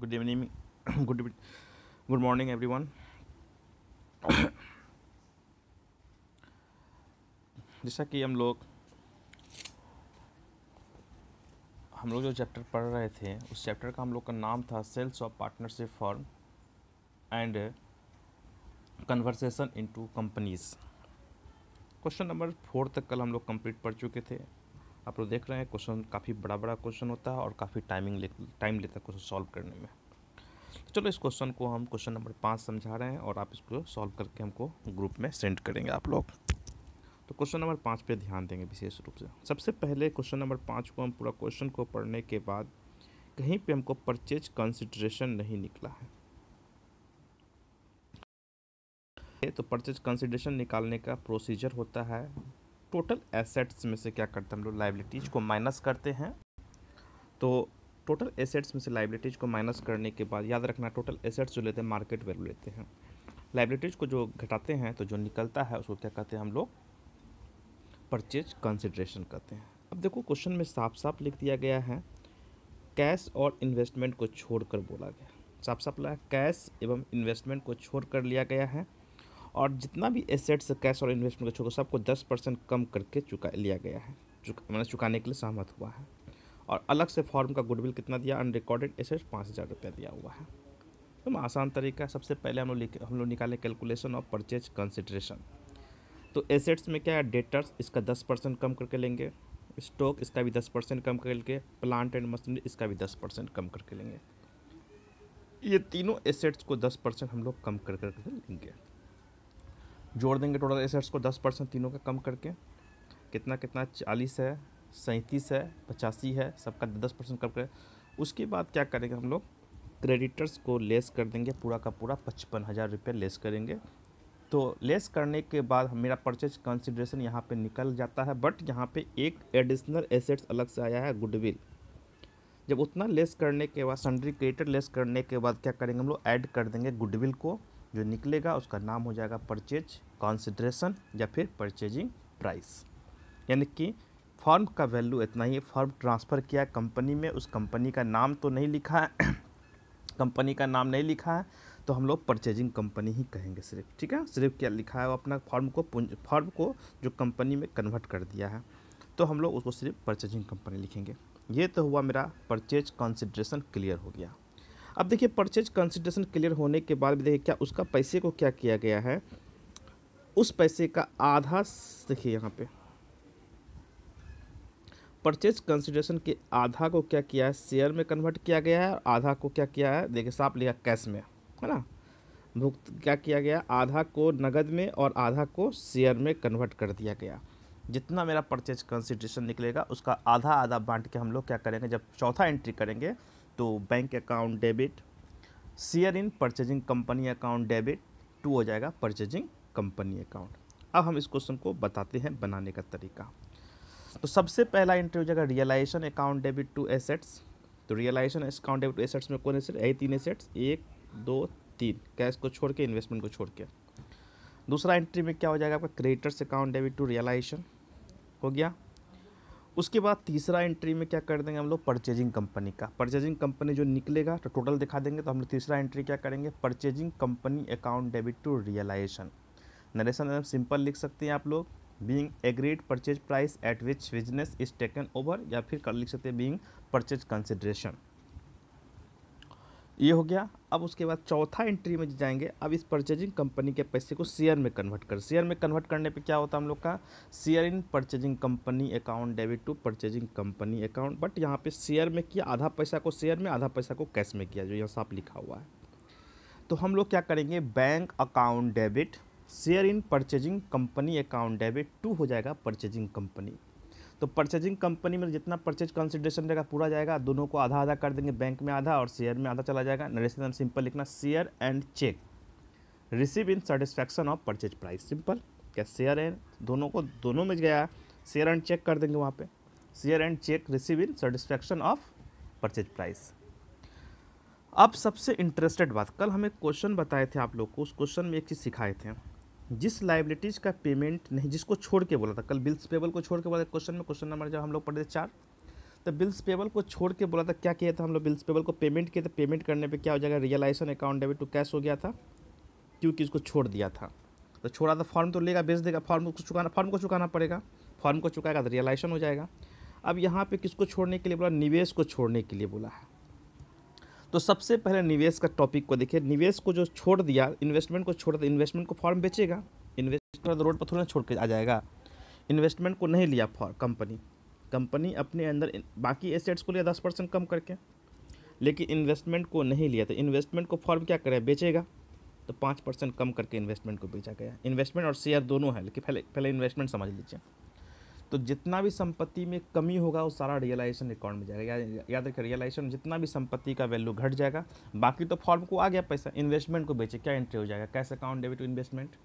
good evening good good morning everyone जैसा कि हम लोग हम लोग जो चैप्टर पढ़ रहे थे उस चैप्टर का हम लोग का नाम था sales of partnership firm and conversation into companies question number four तक कल हम लोग कंप्लीट पढ़ चुके थे आप लोग देख रहे हैं क्वेश्चन काफ़ी बड़ा बड़ा क्वेश्चन होता है और काफ़ी टाइमिंग ले, टाइम लेता है क्वेश्चन सॉल्व करने में तो चलो इस क्वेश्चन को हम क्वेश्चन नंबर पाँच समझा रहे हैं और आप इसको सॉल्व करके हमको ग्रुप में सेंड करेंगे आप लोग तो क्वेश्चन नंबर पाँच पे ध्यान देंगे विशेष रूप से सबसे पहले क्वेश्चन नंबर पाँच को हम पूरा क्वेश्चन को पढ़ने के बाद कहीं पे हमको परचेज कंसिड्रेशन नहीं निकला है तो परचेज कंसिड्रेशन निकालने का प्रोसीजर होता है टोटल एसेट्स में से क्या करते हैं हम लोग लाइबिलिटीज़ को माइनस करते हैं तो टोटल एसेट्स में से लाइबिलिटीज़ को माइनस करने के बाद याद रखना टोटल एसेट्स जो लेते हैं मार्केट वैल्यू लेते हैं लाइबिलिटीज़ को जो घटाते हैं तो जो निकलता है उसको क्या कहते हैं हम लोग परचेज कंसिड्रेशन कहते हैं अब देखो क्वेश्चन में साफ साफ लिख दिया गया है कैश और इन्वेस्टमेंट को छोड़कर बोला गया साफ साफ लगा कैश एवं इन्वेस्टमेंट को कर लिया गया है और जितना भी एसेट्स कैश और इन्वेस्टमेंट का सबको दस परसेंट कम करके चुका लिया गया है चुका मैंने चुकाने के लिए सहमत हुआ है और अलग से फॉर्म का गुडविल कितना दिया अनरिकॉर्डेड एसेट्स पाँच हज़ार रुपया दिया हुआ है एकदम तो आसान तरीका है सबसे पहले हम लोग हम लोग निकाले कैलकुलेशन ऑफ परचेज कंसिड्रेशन तो एसेट्स में क्या है डेटर्स इसका दस परसेंट कम करके लेंगे स्टॉक इसका भी दस परसेंट कम करके प्लांट एंड मशीनरी इसका भी दस परसेंट कम करके लेंगे ये तीनों एसेट्स को दस परसेंट हम लोग कम कर करके लेंगे जोड़ देंगे टोटल एसेट्स को दस परसेंट तीनों का कम करके कितना कितना चालीस है सैंतीस है पचासी है सबका दस परसेंट कम करें उसके बाद क्या करेंगे हम लोग क्रेडिटर्स को लेस कर देंगे पूरा का पूरा पचपन हज़ार रुपये लेस करेंगे तो लेस करने के बाद मेरा परचेज कंसिड्रेशन यहाँ पर निकल जाता है बट यहाँ पर एक एडिशनल एसेट्स अलग से आया है गुडविल जब उतना लेस करने के बाद सन्ड्री क्रिएटर लेस करने के बाद क्या करेंगे हम लोग ऐड कर देंगे गुडविल को जो निकलेगा उसका नाम हो जाएगा परचेज कॉन्सिड्रेशन या फिर परचेजिंग प्राइस यानी कि फॉर्म का वैल्यू इतना ही फॉर्म ट्रांसफ़र किया कंपनी में उस कंपनी का नाम तो नहीं लिखा है कंपनी का नाम नहीं लिखा है तो हम लोग परचेजिंग कंपनी ही कहेंगे सिर्फ ठीक है सिर्फ क्या लिखा है वो अपना फॉर्म को फॉर्म को जो कंपनी में कन्वर्ट कर दिया है तो हम लोग उसको सिर्फ परचेजिंग कंपनी लिखेंगे ये तो हुआ मेरा परचेज कॉन्सिड्रेशन क्लियर हो गया अब देखिए परचेज कंसिडरेशन क्लियर होने के बाद भी देखिए क्या उसका पैसे को क्या किया गया है उस पैसे का आधा देखिए यहाँ पे परचेज कंसिडरेशन के आधा को क्या किया है शेयर में कन्वर्ट किया गया है और आधा को क्या किया है देखिए साफ लिया कैश में है ना भुक्त क्या किया गया आधा को नगद में और आधा को शेयर में कन्वर्ट कर दिया गया जितना मेरा परचेज कंसिड्रेशन निकलेगा उसका आधा आधा बांट के हम लोग क्या करेंगे जब चौथा एंट्री करेंगे तो bank account debit share in purchasing company account debit to हो जाएगा परचेजिंग कंपनी अकाउंट अब हम इस क्वेश्चन को बताते हैं बनाने का तरीका तो सबसे पहला एंट्री हो जाएगा realisation account debit to assets तो realisation account debit to assets में कौन एसेट यही तीन एसेट्स एक दो तीन कैश को छोड़ के इन्वेस्टमेंट को छोड़ के दूसरा एंट्री में क्या हो जाएगा आपका creditors account debit to realisation हो गया उसके बाद तीसरा एंट्री में क्या कर देंगे हम लोग परचेजिंग कंपनी का परचेजिंग कंपनी जो निकलेगा तो टोटल दिखा देंगे तो हम लोग तीसरा एंट्री क्या करेंगे purchasing company account debit to realisation narration simple लिख सकते हैं आप लोग being agreed purchase price at which business is taken over या फिर कर लिख सकते हैं बींग परचेज कंसिड्रेशन ये हो गया अब उसके बाद चौथा एंट्री में जाएंगे अब इस परचेजिंग कंपनी के पैसे को शेयर में कन्वर्ट कर शेयर में कन्वर्ट करने पे क्या होता है हम लोग का share in purchasing company account debit to purchasing company account but यहाँ पे शेयर में किया आधा पैसा को शेयर में आधा पैसा को कैश में किया जो यहाँ साफ लिखा हुआ है तो हम लोग क्या करेंगे bank account debit share in purchasing company account debit to हो जाएगा परचेजिंग कंपनी तो परचेजिंग कंपनी में जितना परचेज कंसिडरेशन रहेगा पूरा जाएगा दोनों को आधा आधा कर देंगे बैंक में आधा और शेयर में आधा चला जाएगा नरेशन सिंपल लिखना share and cheque receive in satisfaction of purchase price simple क्या शेयर एंड दोनों को दोनों में गया शेयर एंड चेक कर देंगे वहाँ पे share and cheque receive in satisfaction of purchase price अब सबसे इंटरेस्टेड बात कल हमें क्वेश्चन बताए थे आप लोग को उस क्वेश्चन में एक चीज़ सिखाए थे जिस लाइबिलिटीज़ का पेमेंट नहीं जिसको छोड़ के बोला था कल बिल्स पेबल को छोड़ के बोला था क्वेश्चन में क्वेश्चन नंबर जब हम लोग पढ़े थे चार तो बिल्स पेबल को छोड़ के बोला था क्या किया था हम लोग बिल्स पेबल को पेमेंट किया था पेमेंट करने पे क्या हो जाएगा realisation account debit to cash हो गया था क्योंकि उसको छोड़ दिया था तो छोड़ा था फॉर्म तो लेगा बेच देगा फॉर्म को चुकाना फॉर्म को चुकाना पड़ेगा फॉर्म को चुकाएगा तो रियलाइजेशन हो जाएगा अब यहाँ पर किसको छोड़ने के लिए बोला निवेश को छोड़ने के लिए बोला है तो सबसे पहले निवेश का टॉपिक को देखिए निवेश को जो छोड़ दिया इन्वेस्टमेंट को छोड़ दिया इन्वेस्टमेंट को फॉर्म बेचेगा इन्वेस्टर रोड पर थोड़ा छोड़ के आ जाएगा इन्वेस्टमेंट को नहीं लिया फॉर कंपनी कंपनी अपने अंदर बाकी एसेट्स को लिया दस परसेंट कम करके लेकिन इन्वेस्टमेंट को नहीं लिया तो इन्वेस्टमेंट को फॉर्म क्या करे बेचेगा तो पाँच परसेंट कम करके इन्वेस्टमेंट को बेचा गया इन्वेस्टमेंट और शेयर दोनों है लेकिन पहले पहले इन्वेस्टमेंट समझ लीजिए तो जितना भी संपत्ति में कमी होगा वो सारा रियलाइजेशन अकाउंट में जाएगा या, याद रखिए रियलाइजेशन जितना भी संपत्ति का वैल्यू घट जाएगा बाकी तो फॉर्म को आ गया पैसा इन्वेस्टमेंट को बेचे क्या एंट्री हो जाएगा cash account debit to investment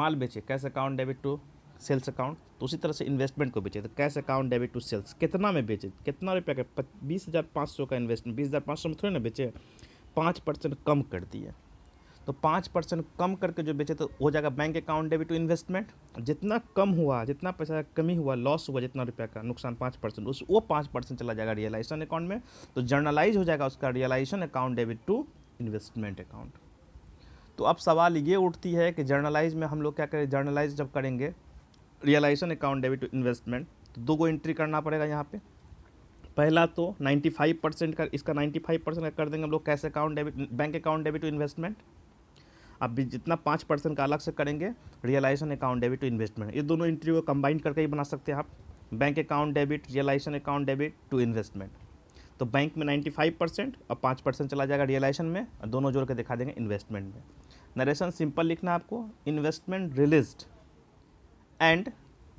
माल बेचे cash account debit to sales account तो उसी तरह से इन्वेस्टमेंट को बेचे तो cash account debit to sales कितना में बेचे कितना रुपया का बीस हज़ार पाँच सौ का इन्वेस्टमेंट बीस हज़ार पाँच सौ में थोड़े ना बेचे पाँच परसेंट कम कर दिए तो पाँच परसेंट कम करके जो बेचे तो हो जाएगा bank account debit to investment जितना कम हुआ जितना पैसा कमी हुआ लॉस हुआ जितना रुपया का नुकसान पाँच परसेंट उस वो पाँच परसेंट चला जाएगा रियलाइजेशन अकाउंट में तो जर्नलाइज हो जाएगा उसका realisation account debit to investment account तो अब सवाल ये उठती है कि जर्नलाइज में हम लोग क्या करें जर्नलाइज जब करेंगे realisation account debit to investment तो दो को एंट्री करना पड़ेगा यहाँ पे पहला तो 95 परसेंट का इसका 95 परसेंट कर देंगे हम लोग cash account debit bank account debit to investment आप भी जितना पाँच परसेंट का अलग से करेंगे realisation account debit to investment ये दोनों इंट्री को कंबाइन करके ही बना सकते हैं आप bank account debit realisation account debit to investment तो बैंक में नाइन्टी फाइव परसेंट और पाँच परसेंट चला जाएगा रियलाइजेशन में और दोनों जोड़ के दिखा देंगे इन्वेस्टमेंट में नरेशन सिंपल लिखना है आपको investment release and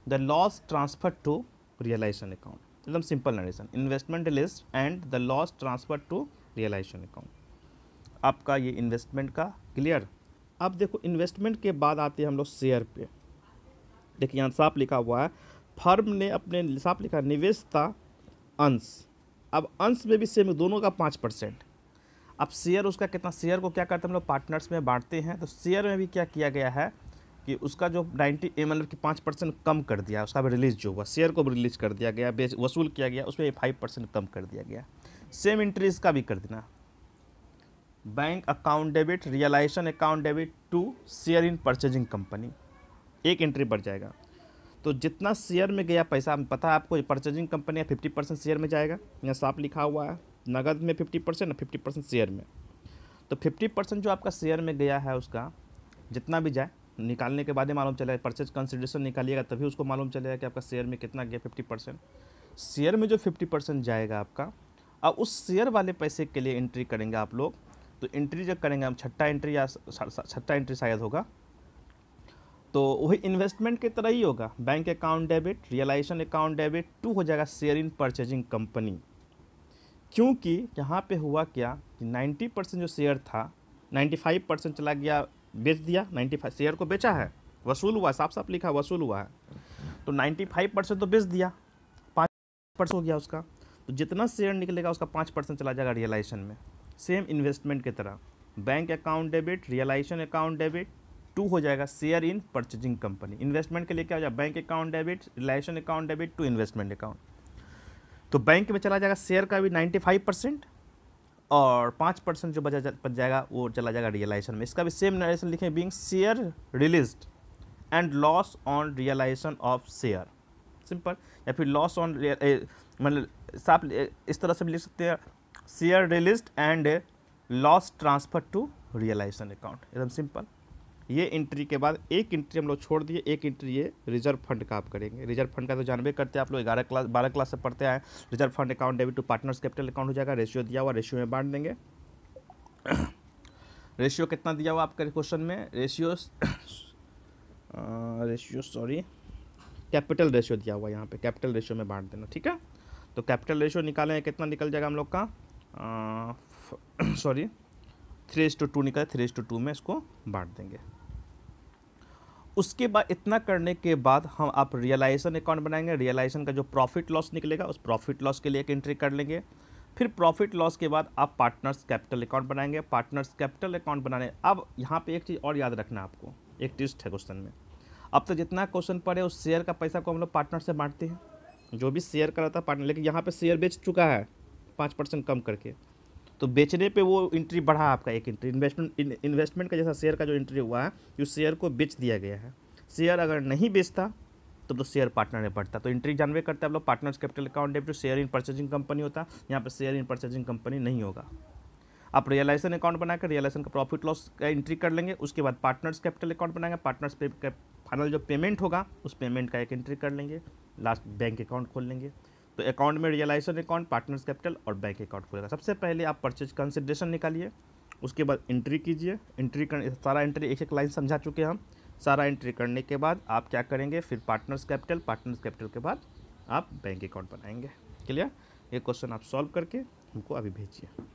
the loss transfer to realisation account एकदम simple narration investment release and the loss transfer to realisation account आपका ये इन्वेस्टमेंट का क्लियर अब देखो इन्वेस्टमेंट के बाद आते हैं हम लोग शेयर पे देखिए यहाँ साफ लिखा हुआ है फर्म ने अपने साफ लिखा निवेश था अंश अब अंश में भी सेम दोनों का पाँच परसेंट अब शेयर उसका कितना शेयर को क्या करते हैं हम लोग पार्टनर्स में बांटते हैं तो शेयर में भी क्या किया गया है कि उसका जो नाइन्टी ए मतलब कि पाँच परसेंट कम कर दिया उसका भी रिलीज जो हुआ शेयर को भी रिलीज कर दिया गया बेच वसूल किया गया उसमें फाइव परसेंट कम कर दिया गया सेम इंट्री इसका भी कर देना bank account debit realisation account debit to share in purchasing company एक एंट्री बढ़ जाएगा तो जितना शेयर में गया पैसा पता है आपको परचेजिंग कंपनी है फिफ्टी परसेंट शेयर में जाएगा यहाँ साफ लिखा हुआ है नगद में फिफ्टी परसेंट और फिफ्टी परसेंट शेयर में तो फिफ्टी परसेंट जो आपका शेयर में गया है उसका जितना भी जाए निकालने के बाद ही मालूम चलेगा परचेज कंसिडरेशन निकालिएगा तभी उसको मालूम चलेगा कि आपका शेयर में कितना गया फिफ्टी परसेंट शेयर में जो फिफ्टी परसेंट जाएगा आपका अब उस शेयर वाले पैसे के लिए एंट्री करेंगे आप लोग तो एंट्री जब करेंगे हम छठा एंट्री या छठा एंट्री शायद होगा तो वही इन्वेस्टमेंट की तरह ही होगा bank account debit realisation account debit to हो जाएगा शेयर इन परचेजिंग कंपनी क्योंकि यहाँ पे हुआ क्या कि 90 परसेंट जो शेयर था 95 परसेंट चला गया बेच दिया 95 शेयर को बेचा है वसूल हुआ साफ साफ लिखा वसूल हुआ है तो 95 परसेंट तो बेच दिया पाँच परसेंट हो गया उसका तो जितना शेयर निकलेगा उसका पाँच परसेंट चला जाएगा रियलाइजेशन में सेम इन्वेस्टमेंट की तरह bank account debit realisation account debit to हो जाएगा share in purchasing company investment के लिए क्या हो जाएगा bank account debit realisation account debit to investment account तो बैंक में चला जाएगा शेयर का भी नाइन्टी फाइव परसेंट और पाँच परसेंट जो बचा बच जाएगा वो चला जाएगा रियलाइजेशन में इसका भी सेम नरेशन लिखें being share release and loss on realisation of share simple या फिर लॉस ऑन मतलब आप इस तरह से भी लिख सकते हैं share released and loss transfer to realisation account एकदम सिंपल ये इंट्री के बाद एक इंट्री हम लोग छोड़ दिए एक इंट्री ये रिजर्व फंड का आप करेंगे रिजर्व फंड का तो जानवे करते हैं आप लोग ग्यारह क्लास बारह क्लास से पढ़ते हैं reserve fund account debit to partners capital account हो जाएगा रेशियो दिया हुआ रेशियो में बांट देंगे रेशियो कितना दिया हुआ आपके क्वेश्चन में ratio ratio sorry capital ratio दिया हुआ यहाँ पे कैपिटल रेशियो में बांट देना ठीक है तो कैपिटल रेशियो निकालें कितना निकल जाएगा हम लोग का सॉरी थ्री टू टू निकाले थ्री टू टू में इसको बांट देंगे उसके बाद इतना करने के बाद हम आप रियलाइजेशन अकाउंट बनाएंगे रियलाइजेशन का जो प्रॉफिट लॉस निकलेगा उस प्रॉफिट लॉस के लिए एक एंट्री कर लेंगे फिर प्रॉफिट लॉस के बाद आप पार्टनर्स कैपिटल अकाउंट बनाएंगे पार्टनर्स कैपिटल अकाउंट बनाने अब यहाँ पे एक चीज़ और याद रखना आपको एक टिस्ट है क्वेश्चन में अब तो जितना क्वेश्चन पड़े उस शेयर का पैसा को हम लोग पार्टनर से बांटते हैं जो भी शेयर कराता था पार्टनर लेकिन यहाँ पर शेयर बेच चुका है पाँच परसेंट कम करके तो बेचने पे वो इंट्री बढ़ा आपका एक इंट्री इन्वेस्टमेंट इन्वेस्टमेंट का जैसा शेयर का जो इंट्री हुआ है उस शेयर को बेच दिया गया है शेयर अगर नहीं बेचता तो मतलब तो शेयर पार्टनर में बढ़ता तो इंट्री जानवे करते हैं आप लोग partners capital account debit share in purchasing company होता है यहाँ पर शेयर इन परचेजिंग कंपनी नहीं होगा आप रियलाइजेशन अकाउंट बनाकर रियलाइजेशन का प्रॉफिट लॉस का एंट्री कर लेंगे उसके बाद पार्टनर्स कैपिटल अकाउंट बनाएंगे पार्टनर्स फाइनल जो पेमेंट होगा उस पेमेंट का एक एंट्री कर लेंगे लास्ट बैंक अकाउंट खोल लेंगे तो अकाउंट में रियलाइजेशन अकाउंट पार्टनर्स कैपिटल और बैंक अकाउंट खुलेगा सबसे पहले आप परचेज कंसिड्रेशन निकालिए उसके बाद एंट्री कीजिए एंट्री कर सारा एंट्री एक एक लाइन समझा चुके हैं हम सारा एंट्री करने के बाद आप क्या करेंगे फिर पार्टनर्स कैपिटल पार्टनर्स कैपिटल के बाद आप बैंक अकाउंट बनाएंगे क्लियर ये क्वेश्चन आप सॉल्व करके हमको अभी भेजिए